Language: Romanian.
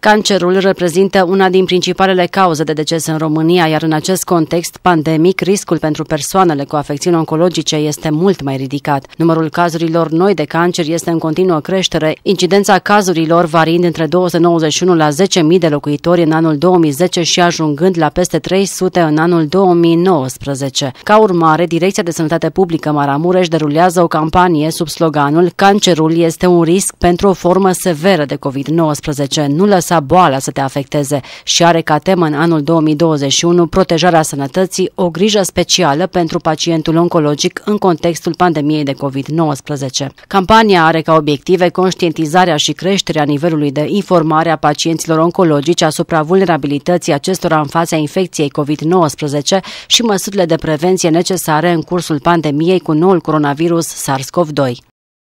Cancerul reprezintă una din principalele cauze de deces în România, iar în acest context pandemic, riscul pentru persoanele cu afecțiuni oncologice este mult mai ridicat. Numărul cazurilor noi de cancer este în continuă creștere, incidența cazurilor variind între 291 la 10.000 de locuitori în anul 2010 și ajungând la peste 300 în anul 2019. Ca urmare, Direcția de Sănătate Publică Maramureș derulează o campanie sub sloganul Cancerul este un risc pentru o formă severă de COVID-19. Nu lăsa lăsa boala să te afecteze și are ca temă în anul 2021 protejarea sănătății, o grijă specială pentru pacientul oncologic în contextul pandemiei de COVID-19. Campania are ca obiective conștientizarea și creșterea nivelului de informare a pacienților oncologici asupra vulnerabilității acestora în fața infecției COVID-19 și măsurile de prevenție necesare în cursul pandemiei cu noul coronavirus SARS-CoV-2.